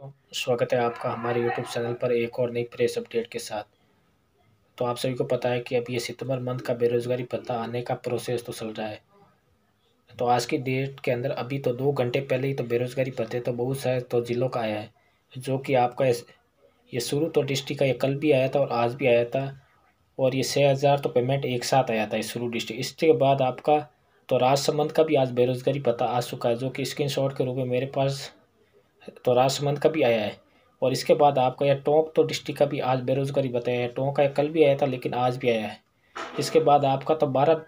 तो स्वागत है आपका हमारे यूट्यूब चैनल पर एक और नई प्रेस अपडेट के साथ तो आप सभी को पता है कि अब ये सितंबर मंथ का बेरोज़गारी पता आने का प्रोसेस तो चल रहा है तो आज की डेट के अंदर अभी तो दो घंटे पहले ही तो बेरोज़गारी पते तो बहुत सारे तो ज़िलों का आया है जो कि आपका ये शुरू तो डिस्ट्रिक्ट का ये कल भी आया था और आज भी आया था और ये छः हज़ार तो पेमेंट एक साथ आया था इस शुरू डिस्ट्रिक्ट इसके बाद आपका तो राज संबंध का भी आज बेरोज़गारी पता आ चुका है जो कि स्क्रीन के रूप में मेरे पास तो राजसमंद का भी आया है और इसके बाद आपका यह टोंक तो डिस्ट्रिक्ट का भी आज बेरोज़गारी बताया है टोंक का कल भी आया था लेकिन आज भी आया है इसके बाद आपका तो बारह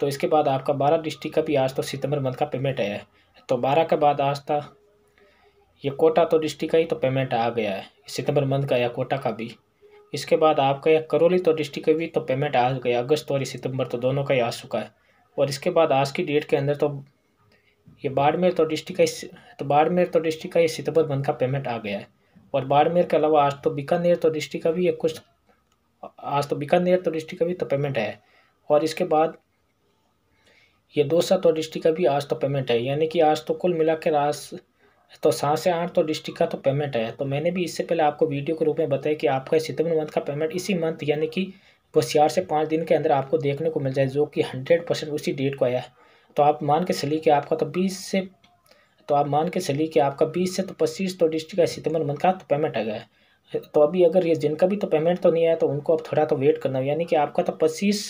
तो इसके बाद आपका बारह डिस्ट्रिक्ट का भी आज तो सितंबर मंथ का पेमेंट आया है तो बारह के बाद आज था ये कोटा तो डिस्ट्रिक्ट का ही तो पेमेंट आ गया है सितंबर मंथ का या कोटा का भी इसके बाद आपका यह करौली तो डिस्ट्रिक्ट का भी तो पेमेंट आ गया अगस्त और सितंबर तो दोनों का ही आ चुका है और इसके बाद आज की डेट के अंदर तो ये बाड़मेर तो डिस्ट्रिक्ट का तो बाड़मेर तो डिस्ट्रिक्ट का ये सितंबर मंथ का पेमेंट आ गया है और बाड़मेर के अलावा आज तो बीकानेर तो डिस्ट्रिक्ट का भी ये कुछ आज तो बीकानेर तो डिस्ट्रिक्ट का भी तो पेमेंट है और इसके बाद ये सौ तो डिस्ट्रिक्ट का भी आज तो पेमेंट है यानी कि आज तो कुल मिला के आज तो सात से आठ तो डिस्ट्रिक्ट का तो पेमेंट है तो मैंने भी इससे पहले आपको वीडियो के रूप में बताया कि आपका सितंबर मंथ का पेमेंट इसी मंथ यानी कि वो चार से पाँच दिन के अंदर आपको देखने को मिल जाए जो कि हंड्रेड परसेंट उसी डेट को आया है तो आप मान के चलिए कि आपका तो बीस से तो आप मान के चलिए कि आपका बीस से तो पच्चीस तो डिस्ट्रिक्ट सितंबर मंथ का तो पेमेंट आ गया है तो अभी अगर ये जिनका भी तो पेमेंट तो नहीं आया तो उनको अब थोड़ा तो वेट करना यानी कि आपका तो पच्चीस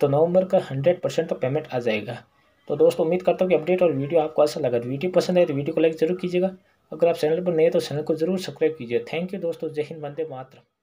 तो नवंबर का हंड्रेड परसेंट तो पेमेंट आ जाएगा तो दोस्तों उम्मीद करता हूँ कि अपडेट और वीडियो आपको अच्छा लगा वीडियो पसंद आए तो वीडियो को लाइक जरूर कीजिएगा अगर आप चैनल पर नए तो चैनल को जरूर सब्सक्राइब कीजिए थैंक यू दोस्तों जय हिंद वंदे मातरम